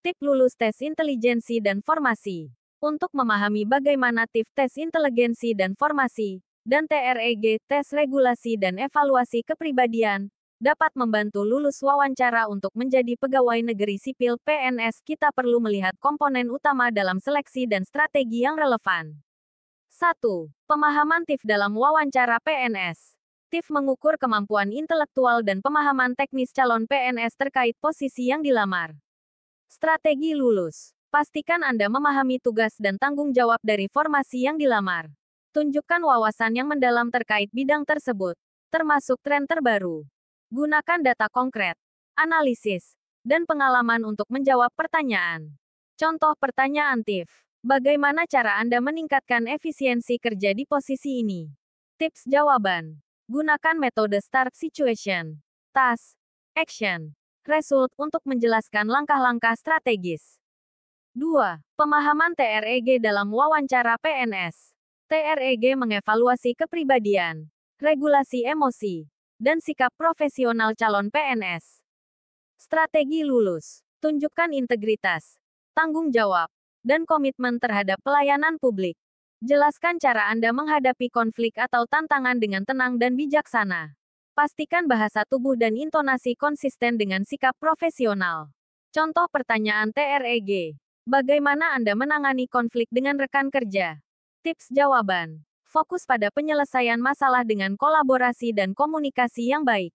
Tip lulus tes intelijensi dan formasi. Untuk memahami bagaimana TIF tes intelijensi dan formasi, dan TREG tes regulasi dan evaluasi kepribadian, dapat membantu lulus wawancara untuk menjadi pegawai negeri sipil PNS kita perlu melihat komponen utama dalam seleksi dan strategi yang relevan. 1. Pemahaman TIF dalam wawancara PNS TIF mengukur kemampuan intelektual dan pemahaman teknis calon PNS terkait posisi yang dilamar. Strategi lulus. Pastikan Anda memahami tugas dan tanggung jawab dari formasi yang dilamar. Tunjukkan wawasan yang mendalam terkait bidang tersebut, termasuk tren terbaru. Gunakan data konkret, analisis, dan pengalaman untuk menjawab pertanyaan. Contoh pertanyaan TIF. Bagaimana cara Anda meningkatkan efisiensi kerja di posisi ini? Tips jawaban. Gunakan metode START situation, task, action, Result untuk menjelaskan langkah-langkah strategis. 2. Pemahaman TREG dalam wawancara PNS. TREG mengevaluasi kepribadian, regulasi emosi, dan sikap profesional calon PNS. Strategi lulus, tunjukkan integritas, tanggung jawab, dan komitmen terhadap pelayanan publik. Jelaskan cara Anda menghadapi konflik atau tantangan dengan tenang dan bijaksana. Pastikan bahasa tubuh dan intonasi konsisten dengan sikap profesional. Contoh pertanyaan TREG. Bagaimana Anda menangani konflik dengan rekan kerja? Tips jawaban. Fokus pada penyelesaian masalah dengan kolaborasi dan komunikasi yang baik.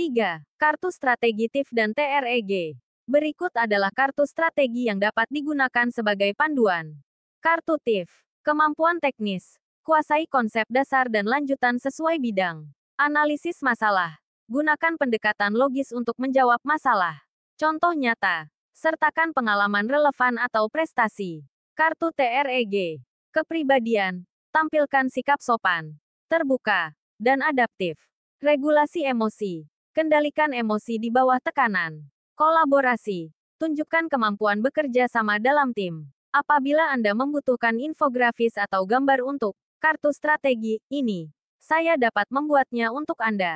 3. Kartu strategi TIF dan TREG. Berikut adalah kartu strategi yang dapat digunakan sebagai panduan. Kartu TIF. Kemampuan teknis. Kuasai konsep dasar dan lanjutan sesuai bidang. Analisis masalah. Gunakan pendekatan logis untuk menjawab masalah. Contoh nyata. Sertakan pengalaman relevan atau prestasi. Kartu TREG. Kepribadian. Tampilkan sikap sopan. Terbuka. Dan adaptif. Regulasi emosi. Kendalikan emosi di bawah tekanan. Kolaborasi. Tunjukkan kemampuan bekerja sama dalam tim. Apabila Anda membutuhkan infografis atau gambar untuk kartu strategi ini, saya dapat membuatnya untuk Anda.